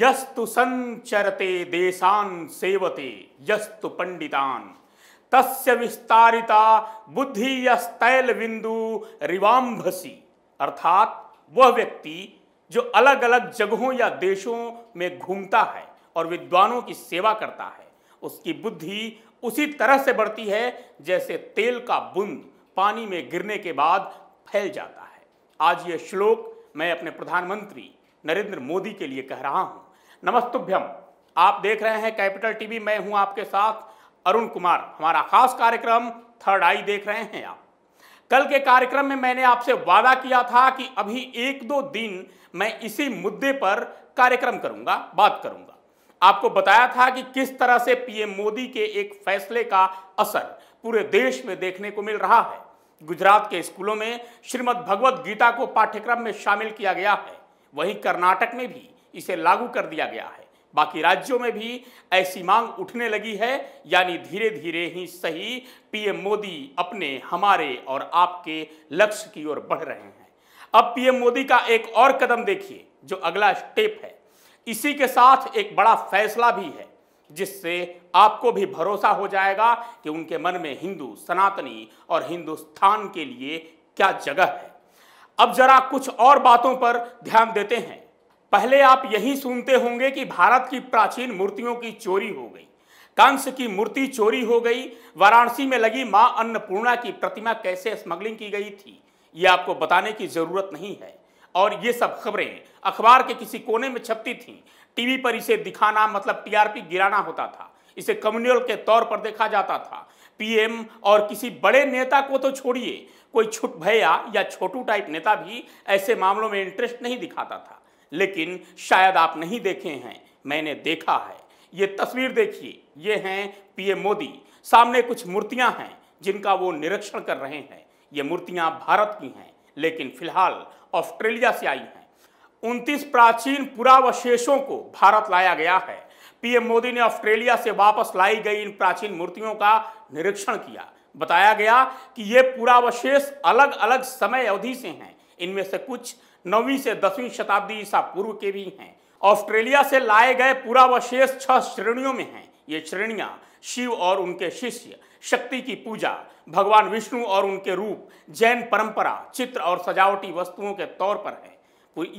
यस्तु संचरते देशान सेवते यस्तु पंडितान तस्य विस्तारिता बुद्धि यस्तैल बिंदु रिवाम्भसी अर्थात वह व्यक्ति जो अलग अलग जगहों या देशों में घूमता है और विद्वानों की सेवा करता है उसकी बुद्धि उसी तरह से बढ़ती है जैसे तेल का बुंद पानी में गिरने के बाद फैल जाता है आज ये श्लोक मैं अपने प्रधानमंत्री नरेंद्र मोदी के लिए कह रहा हूँ नमस्तुभ्यम आप देख रहे हैं कैपिटल टीवी मैं हूं आपके साथ अरुण कुमार हमारा खास कार्यक्रम थर्ड आई देख रहे हैं आप कल के कार्यक्रम में मैंने आपसे वादा किया था कि अभी एक दो दिन मैं इसी मुद्दे पर कार्यक्रम करूंगा बात करूंगा आपको बताया था कि किस तरह से पीएम मोदी के एक फैसले का असर पूरे देश में देखने को मिल रहा है गुजरात के स्कूलों में श्रीमद भगवत गीता को पाठ्यक्रम में शामिल किया गया है वहीं कर्नाटक में भी इसे लागू कर दिया गया है बाकी राज्यों में भी ऐसी मांग उठने लगी है यानी धीरे धीरे ही सही पीएम मोदी अपने हमारे और आपके लक्ष्य की ओर बढ़ रहे हैं अब पीएम मोदी का एक और कदम देखिए जो अगला स्टेप है इसी के साथ एक बड़ा फैसला भी है जिससे आपको भी भरोसा हो जाएगा कि उनके मन में हिंदू सनातनी और हिंदुस्तान के लिए क्या जगह है अब जरा कुछ और बातों पर ध्यान देते हैं पहले आप यही सुनते होंगे कि भारत की प्राचीन मूर्तियों की चोरी हो गई कंस की मूर्ति चोरी हो गई वाराणसी में लगी मां अन्नपूर्णा की प्रतिमा कैसे स्मगलिंग की गई थी ये आपको बताने की ज़रूरत नहीं है और ये सब खबरें अखबार के किसी कोने में छपती थीं टीवी पर इसे दिखाना मतलब टीआरपी गिराना होता था इसे कम्युनल के तौर पर देखा जाता था पीएम और किसी बड़े नेता को तो छोड़िए कोई छुट भैया या छोटू टाइप नेता भी ऐसे मामलों में इंटरेस्ट नहीं दिखाता था लेकिन शायद आप नहीं देखे हैं मैंने देखा है ये तस्वीर देखिए ये हैं पीएम मोदी सामने कुछ मूर्तियां हैं जिनका वो निरीक्षण कर रहे हैं ये मूर्तियां भारत की हैं लेकिन फिलहाल ऑस्ट्रेलिया से आई हैं उनतीस प्राचीन पुरावशेषों को भारत लाया गया है पीएम मोदी ने ऑस्ट्रेलिया से वापस लाई गई इन प्राचीन मूर्तियों का निरीक्षण किया बताया गया कि ये पुरावशेष अलग अलग समय अवधि से हैं इनमें से कुछ नौवीं से दसवीं शताब्दी ईसा पूर्व के भी हैं ऑस्ट्रेलिया से लाए गए पुरावशेष छह श्रेणियों में हैं ये श्रेणियाँ शिव और उनके शिष्य शक्ति की पूजा भगवान विष्णु और उनके रूप जैन परंपरा चित्र और सजावटी वस्तुओं के तौर पर है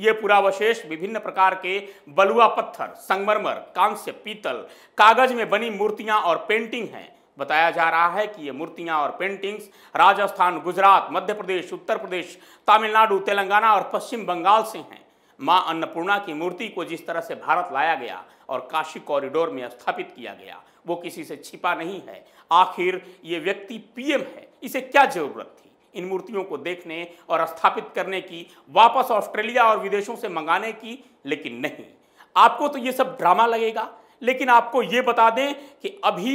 ये पुरावशेष विभिन्न प्रकार के बलुआ पत्थर संगमरमर कांस्य पीतल कागज में बनी मूर्तियां और पेंटिंग हैं बताया जा रहा है कि ये मूर्तियां और पेंटिंग्स राजस्थान गुजरात मध्य प्रदेश उत्तर प्रदेश तमिलनाडु तेलंगाना और पश्चिम बंगाल से हैं मां अन्नपूर्णा की मूर्ति को जिस तरह से भारत लाया गया और काशी कॉरिडोर में स्थापित किया गया वो किसी से छिपा नहीं है आखिर ये व्यक्ति पीएम है इसे क्या जरूरत थी इन मूर्तियों को देखने और स्थापित करने की वापस ऑस्ट्रेलिया और विदेशों से मंगाने की लेकिन नहीं आपको तो ये सब ड्रामा लगेगा लेकिन आपको ये बता दें कि अभी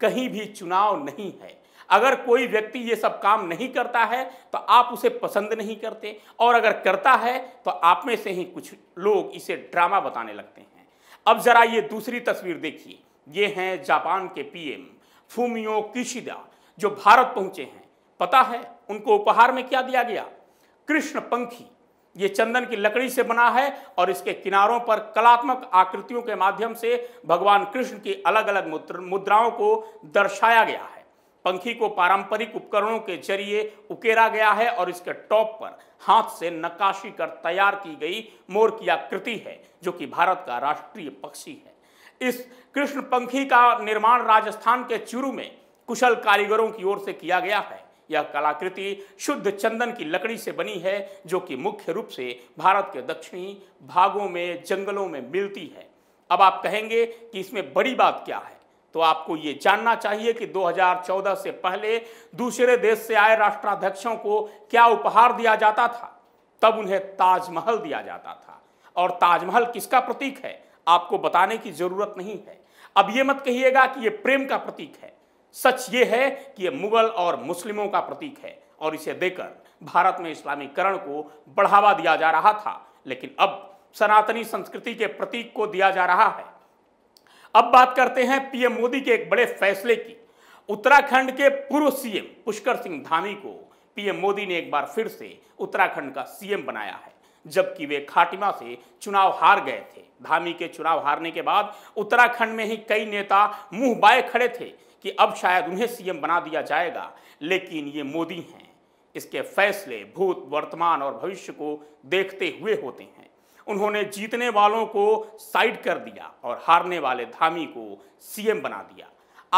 कहीं भी चुनाव नहीं है अगर कोई व्यक्ति ये सब काम नहीं करता है तो आप उसे पसंद नहीं करते और अगर करता है तो आप में से ही कुछ लोग इसे ड्रामा बताने लगते हैं अब जरा ये दूसरी तस्वीर देखिए ये हैं जापान के पीएम फूमियो किशिदा जो भारत पहुंचे हैं पता है उनको उपहार में क्या दिया गया कृष्ण पंखी ये चंदन की लकड़ी से बना है और इसके किनारों पर कलात्मक आकृतियों के माध्यम से भगवान कृष्ण की अलग अलग मुद्राओं को दर्शाया गया है पंखी को पारंपरिक उपकरणों के जरिए उकेरा गया है और इसके टॉप पर हाथ से नक्काशी कर तैयार की गई मोर की आकृति है जो कि भारत का राष्ट्रीय पक्षी है इस कृष्ण पंखी का निर्माण राजस्थान के चुरू में कुशल कारीगरों की ओर से किया गया है यह कलाकृति शुद्ध चंदन की लकड़ी से बनी है जो कि मुख्य रूप से भारत के दक्षिणी भागों में जंगलों में मिलती है अब आप कहेंगे कि इसमें बड़ी बात क्या है तो आपको ये जानना चाहिए कि 2014 से पहले दूसरे देश से आए राष्ट्राध्यक्षों को क्या उपहार दिया जाता था तब उन्हें ताजमहल दिया जाता था और ताजमहल किसका प्रतीक है आपको बताने की जरूरत नहीं है अब ये मत कहिएगा कि ये प्रेम का प्रतीक है सच ये है कि यह मुगल और मुस्लिमों का प्रतीक है और इसे देकर भारत में इस्लामीकरण को बढ़ावा दिया जा रहा था लेकिन अब सनातनी संस्कृति के प्रतीक को दिया जा रहा है अब बात करते हैं पीएम मोदी के एक बड़े फैसले की उत्तराखंड के पूर्व सीएम पुष्कर सिंह धामी को पीएम मोदी ने एक बार फिर से उत्तराखंड का सीएम बनाया है जबकि वे खाटिमा से चुनाव हार गए थे धामी के चुनाव हारने के बाद उत्तराखंड में ही कई नेता मुंह बाए खड़े थे कि अब शायद उन्हें सीएम बना दिया जाएगा लेकिन ये मोदी हैं इसके फैसले भूत वर्तमान और भविष्य को देखते हुए होते हैं उन्होंने जीतने वालों को साइड कर दिया और हारने वाले धामी को सीएम बना दिया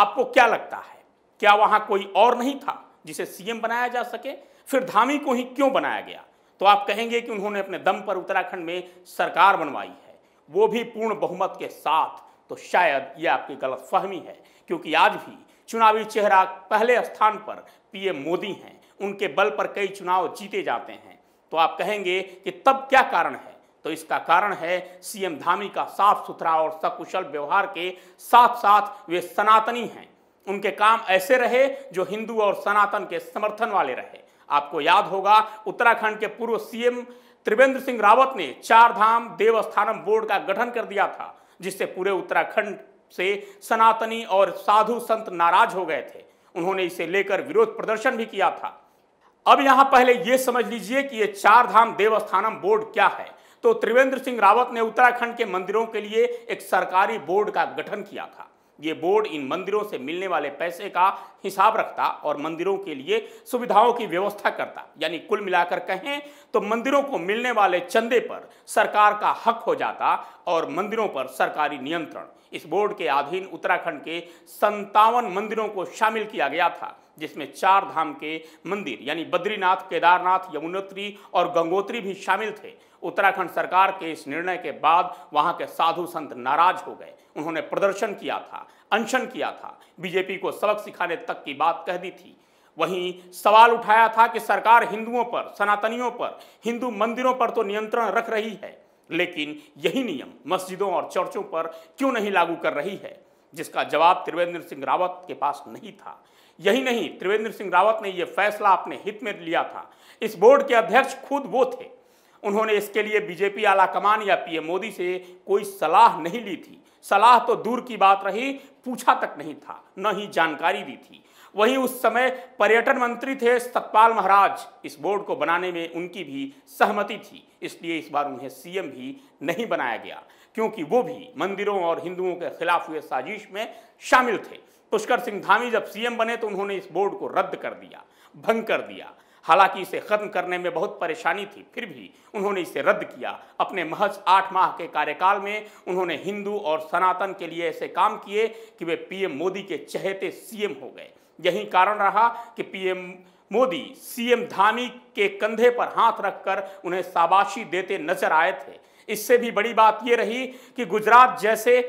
आपको क्या लगता है क्या वहां कोई और नहीं था जिसे सीएम बनाया जा सके फिर धामी को ही क्यों बनाया गया तो आप कहेंगे कि उन्होंने अपने दम पर उत्तराखंड में सरकार बनवाई है वो भी पूर्ण बहुमत के साथ तो शायद ये आपकी गलत फहमी है क्योंकि आज भी चुनावी चेहरा पहले स्थान पर पीएम मोदी हैं उनके बल पर कई चुनाव जीते जाते हैं तो आप कहेंगे कि तब क्या कारण है तो इसका कारण है सीएम धामी का साफ सुथरा और सकुशल व्यवहार के साथ साथ वे सनातनी हैं उनके काम ऐसे रहे जो हिंदू और सनातन के समर्थन वाले रहे आपको याद होगा उत्तराखंड के पूर्व सीएम त्रिवेंद्र सिंह रावत ने चार धाम देवस्थानम बोर्ड का गठन कर दिया था जिससे पूरे उत्तराखंड से सनातनी और साधु संत नाराज हो गए थे उन्होंने इसे लेकर विरोध प्रदर्शन भी किया था अब यहां पहले यह समझ लीजिए कि यह चार धाम देवस्थानम बोर्ड क्या है तो त्रिवेंद्र सिंह रावत ने उत्तराखंड के मंदिरों के लिए एक सरकारी बोर्ड का गठन किया था ये बोर्ड इन मंदिरों से मिलने वाले पैसे का हिसाब रखता और मंदिरों के लिए सुविधाओं की व्यवस्था करता यानी कुल मिलाकर कहें तो मंदिरों को मिलने वाले चंदे पर सरकार का हक हो जाता और मंदिरों पर सरकारी नियंत्रण इस बोर्ड के अधीन उत्तराखंड के संतावन मंदिरों को शामिल किया गया था जिसमें चार धाम के मंदिर यानी बद्रीनाथ केदारनाथ यमुनोत्री और गंगोत्री भी शामिल थे उत्तराखंड सरकार के इस निर्णय के बाद वहां के साधु संत नाराज हो गए उन्होंने प्रदर्शन किया था अनशन किया था बीजेपी को सबक सिखाने तक की बात कह दी थी वहीं सवाल उठाया था कि सरकार हिंदुओं पर सनातनियों पर हिंदू मंदिरों पर तो नियंत्रण रख रही है लेकिन यही नियम मस्जिदों और चर्चों पर क्यों नहीं लागू कर रही है जिसका जवाब त्रिवेंद्र सिंह रावत के पास नहीं था यही नहीं त्रिवेंद्र सिंह रावत ने यह फैसला अपने हित में लिया था इस बोर्ड के अध्यक्ष खुद वो थे उन्होंने इसके लिए बीजेपी आला कमान या पीएम मोदी से कोई सलाह नहीं ली थी सलाह तो दूर की बात रही पूछा तक नहीं था न ही जानकारी दी थी वहीं उस समय पर्यटन मंत्री थे सतपाल महाराज इस बोर्ड को बनाने में उनकी भी सहमति थी इसलिए इस बार उन्हें सीएम भी नहीं बनाया गया क्योंकि वो भी मंदिरों और हिंदुओं के खिलाफ हुए साजिश में शामिल थे पुष्कर सिंह धामी जब सीएम बने तो उन्होंने इस बोर्ड को रद्द कर दिया भंग कर दिया हालांकि इसे ख़त्म करने में बहुत परेशानी थी फिर भी उन्होंने इसे रद्द किया अपने महज आठ माह के कार्यकाल में उन्होंने हिंदू और सनातन के लिए ऐसे काम किए कि वे पीएम मोदी के चहेते सीएम हो गए यही कारण रहा कि पीएम मोदी सीएम धामी के कंधे पर हाथ रखकर उन्हें शाबाशी देते नजर आए थे इससे भी बड़ी बात यह रही कि गुजरात जैसे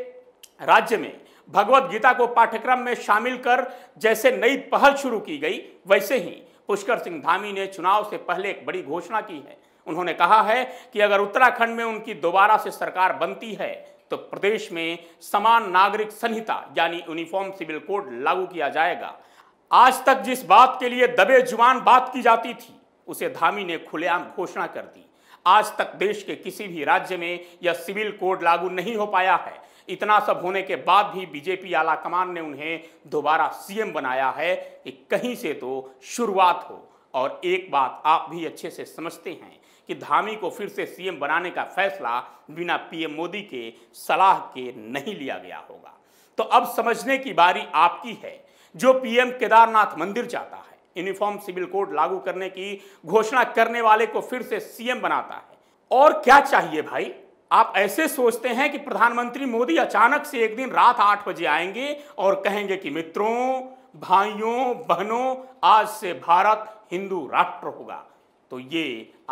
राज्य में भगवत गीता को पाठ्यक्रम में शामिल कर जैसे नई पहल शुरू की गई वैसे ही पुष्कर सिंह धामी ने चुनाव से पहले एक बड़ी घोषणा की है उन्होंने कहा है कि अगर उत्तराखंड में उनकी दोबारा से सरकार बनती है तो प्रदेश में समान नागरिक संहिता यानी यूनिफॉर्म सिविल कोड लागू किया जाएगा आज तक जिस बात के लिए दबे जुबान बात की जाती थी उसे धामी ने खुलेआम घोषणा कर दी आज तक देश के किसी भी राज्य में यह सिविल कोड लागू नहीं हो पाया है इतना सब होने के बाद भी बीजेपी आला कमान ने उन्हें दोबारा सीएम बनाया है कि कहीं से तो शुरुआत हो और एक बात आप भी अच्छे से समझते हैं कि धामी को फिर से सीएम बनाने का फैसला बिना पीएम मोदी के सलाह के नहीं लिया गया होगा तो अब समझने की बारी आपकी है जो पीएम केदारनाथ मंदिर जाता है यूनिफॉर्म सिविल कोड लागू करने की घोषणा करने वाले को फिर से सीएम बनाता है और क्या चाहिए भाई आप ऐसे सोचते हैं कि प्रधानमंत्री मोदी अचानक से एक दिन रात आठ बजे आएंगे और कहेंगे कि मित्रों भाइयों बहनों आज से भारत हिंदू राष्ट्र होगा तो ये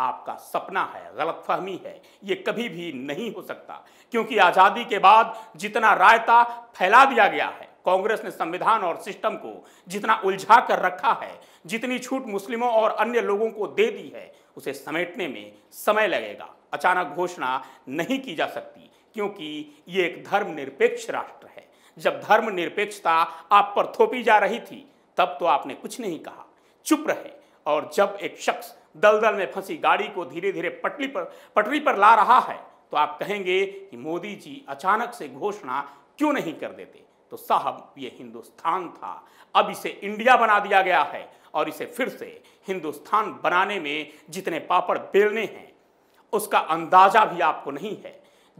आपका सपना है गलत फहमी है ये कभी भी नहीं हो सकता क्योंकि आज़ादी के बाद जितना रायता फैला दिया गया है कांग्रेस ने संविधान और सिस्टम को जितना उलझा कर रखा है जितनी छूट मुस्लिमों और अन्य लोगों को दे दी है उसे समेटने में समय लगेगा अचानक घोषणा नहीं की जा सकती क्योंकि ये एक धर्मनिरपेक्ष राष्ट्र है जब धर्मनिरपेक्षता आप पर थोपी जा रही थी तब तो आपने कुछ नहीं कहा चुप रहे और जब एक शख्स दलदल में फंसी गाड़ी को धीरे धीरे पटरी पर पटरी पर ला रहा है तो आप कहेंगे कि मोदी जी अचानक से घोषणा क्यों नहीं कर देते तो साहब ये हिंदुस्तान था अब इसे इंडिया बना दिया गया है और इसे फिर से हिंदुस्तान बनाने में जितने पापड़ बेलने हैं उसका अंदाजा भी आपको नहीं है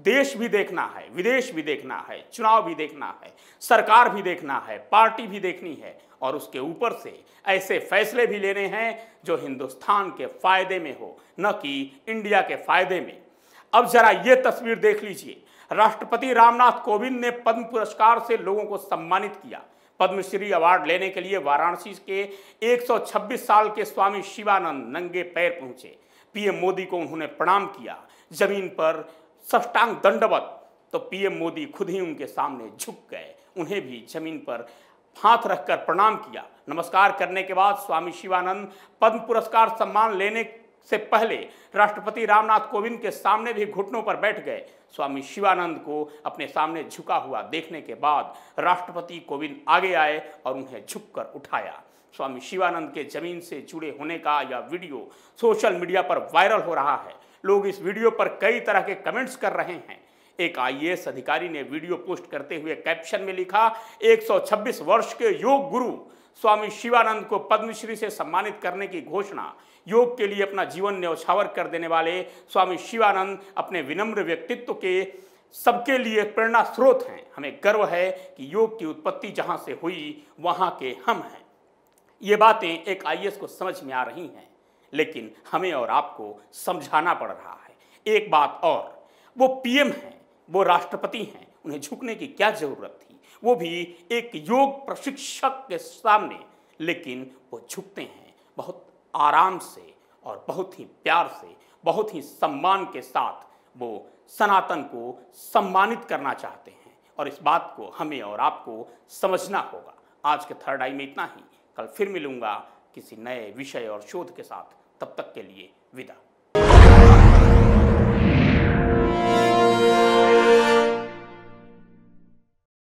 देश भी देखना है विदेश भी देखना है चुनाव भी देखना है सरकार भी देखना है पार्टी भी देखनी है और उसके ऊपर से ऐसे फैसले भी लेने हैं जो हिंदुस्तान के फायदे में हो न कि इंडिया के फायदे में अब जरा ये तस्वीर देख लीजिए राष्ट्रपति रामनाथ कोविंद ने पद्म पुरस्कार से लोगों को सम्मानित किया पद्मश्री अवार्ड लेने के लिए वाराणसी के 126 साल के स्वामी शिवानंद नंगे पैर पहुंचे पीएम मोदी को उन्होंने प्रणाम किया जमीन पर सष्टांग दंडवत तो पीएम मोदी खुद ही उनके सामने झुक गए उन्हें भी जमीन पर हाथ रखकर प्रणाम किया नमस्कार करने के बाद स्वामी शिवानंद पद्म पुरस्कार सम्मान लेने से पहले राष्ट्रपति रामनाथ कोविंद के सामने भी घुटनों पर बैठ गए स्वामी शिवानंद को अपने सामने झुका हुआ देखने के बाद राष्ट्रपति कोविंद आगे आए और उन्हें झुककर उठाया स्वामी शिवानंद के जमीन से जुड़े होने का यह वीडियो सोशल मीडिया पर वायरल हो रहा है लोग इस वीडियो पर कई तरह के कमेंट्स कर रहे हैं एक आईएएस अधिकारी ने वीडियो पोस्ट करते हुए कैप्शन में लिखा 126 वर्ष के योग गुरु स्वामी शिवानंद को पद्मश्री से सम्मानित करने की घोषणा योग के लिए अपना जीवन न्यौछावर कर देने वाले स्वामी शिवानंद अपने विनम्र व्यक्तित्व के सबके लिए प्रेरणा स्रोत हैं हमें गर्व है कि योग की उत्पत्ति जहाँ से हुई वहाँ के हम हैं ये बातें एक आई को समझ में आ रही हैं लेकिन हमें और आपको समझाना पड़ रहा है एक बात और वो पीएम हैं वो राष्ट्रपति हैं उन्हें झुकने की क्या ज़रूरत थी वो भी एक योग प्रशिक्षक के सामने लेकिन वो झुकते हैं बहुत आराम से और बहुत ही प्यार से बहुत ही सम्मान के साथ वो सनातन को सम्मानित करना चाहते हैं और इस बात को हमें और आपको समझना होगा आज के थर्ड आई में इतना ही कल फिर मिलूंगा किसी नए विषय और शोध के साथ तब तक के लिए विदा